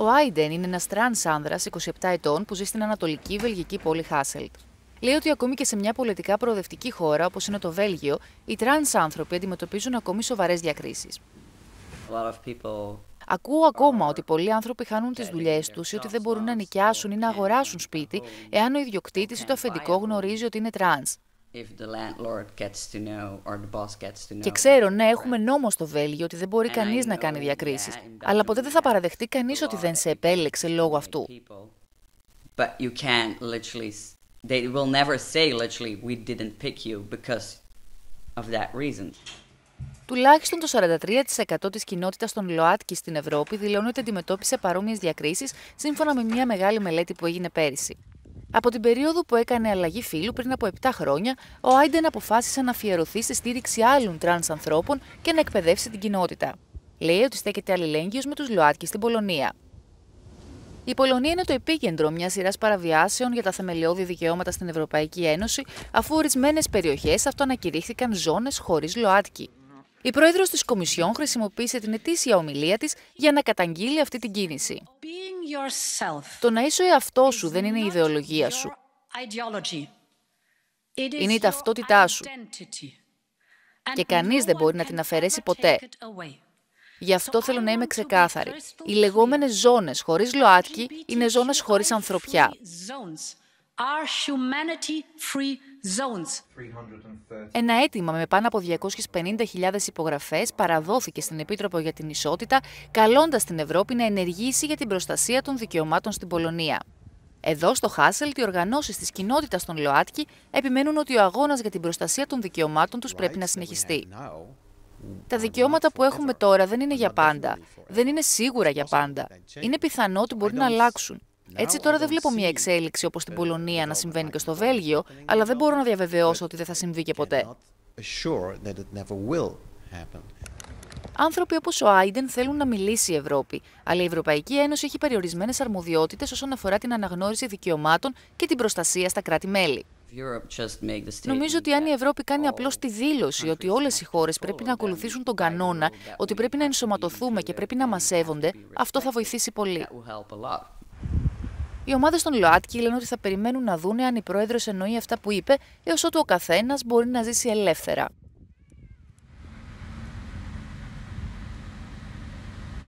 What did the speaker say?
Ο Άιντεν είναι ένας τραν άνδρας 27 ετών που ζει στην ανατολική βελγική πόλη Χάσελτ. Λέει ότι ακόμη και σε μια πολιτικά προοδευτική χώρα όπως είναι το Βέλγιο, οι τραν άνθρωποι αντιμετωπίζουν ακόμη σοβαρές διακρίσεις. Ακούω ακόμα ότι πολλοί άνθρωποι χάνουν τις δουλειές τους ή ότι δεν μπορούν να νοικιάσουν ή να αγοράσουν σπίτι εάν ο ιδιοκτήτης ή το αφεντικό γνωρίζει ότι είναι τραν. Και ξέρω, ναι, έχουμε νόμο στο Βέλγιο ότι δεν μπορεί κανείς να κάνει διακρίσεις, αλλά ποτέ δεν θα παραδεχτεί κανείς ότι δεν σε επέλεξε λόγω αυτού. Τουλάχιστον το 43% της κοινότητας των ΛΟΑΤΚΙ στην Ευρώπη δηλώνει ότι αντιμετώπισε παρόμοιες διακρίσεις σύμφωνα με μια μεγάλη μελέτη που έγινε πέρυσι. Από την περίοδο που έκανε αλλαγή φύλου πριν από 7 χρόνια, ο Άιντεν αποφάσισε να αφιερωθεί στη στήριξη άλλων τρανς ανθρώπων και να εκπαιδεύσει την κοινότητα. Λέει ότι στέκεται αλληλέγγυος με τους ΛΟΑΤΚΙ στην Πολωνία. Η Πολωνία είναι το επίκεντρο μιας σειράς παραβιάσεων για τα θεμελιώδη δικαιώματα στην Ευρωπαϊκή Ένωση, αφού ορισμένες περιοχές αυτοανακηρύχθηκαν ζώνες χωρίς ΛΟΑΤΚΙ. Η πρόεδρος της Κομισιόν χρησιμοποίησε την ετήσια ομιλία της για να καταγγείλει αυτή την κίνηση. Το να είσαι εαυτός σου δεν είναι η ιδεολογία σου. Είναι η ταυτότητά σου. Και κανείς δεν μπορεί να την αφαιρέσει ποτέ. Γι' αυτό θέλω να είμαι ξεκάθαρη. Οι λεγόμενες ζώνες χωρίς ΛΟΑΤΚΙ είναι ζώνες χωρίς ανθρωπιά. Zones. Ένα αίτημα με πάνω από 250.000 υπογραφές παραδόθηκε στην Επίτροπο για την Ισότητα, καλώντας την Ευρώπη να ενεργήσει για την προστασία των δικαιωμάτων στην Πολωνία. Εδώ, στο Χάσελ, οι οργανώσεις της κοινότητας των ΛΟΑΤΚΙ επιμένουν ότι ο αγώνας για την προστασία των δικαιωμάτων τους πρέπει να συνεχιστεί. Τα δικαιώματα που έχουμε τώρα δεν είναι για πάντα. Δεν είναι σίγουρα για πάντα. Είναι πιθανό ότι μπορεί να αλλάξουν. Έτσι τώρα δεν βλέπω μια εξέλιξη όπως στην Πολωνία να συμβαίνει και στο Βέλγιο, αλλά δεν μπορώ να διαβεβαιώσω ότι δεν θα συμβεί και ποτέ. Άνθρωποι όπως ο Άιντεν θέλουν να μιλήσει η Ευρώπη, αλλά η Ευρωπαϊκή Ένωση έχει περιορισμένες αρμοδιότητες όσον αφορά την αναγνώριση δικαιωμάτων και την προστασία στα κράτη-μέλη. Νομίζω ότι αν η Ευρώπη κάνει απλώς τη δήλωση ότι όλες οι χώρες πρέπει να ακολουθήσουν τον κανόνα, ότι πρέπει να ενσωματωθούμε και πρέπει να μας σέβονται, αυτό θα βοηθήσει πολύ. Οι ομάδες των ΛΟΑΤΚΙ λένε ότι θα περιμένουν να δούνε αν η πρόεδρος εννοεί αυτά που είπε, έως ότου ο καθένας μπορεί να ζήσει ελεύθερα.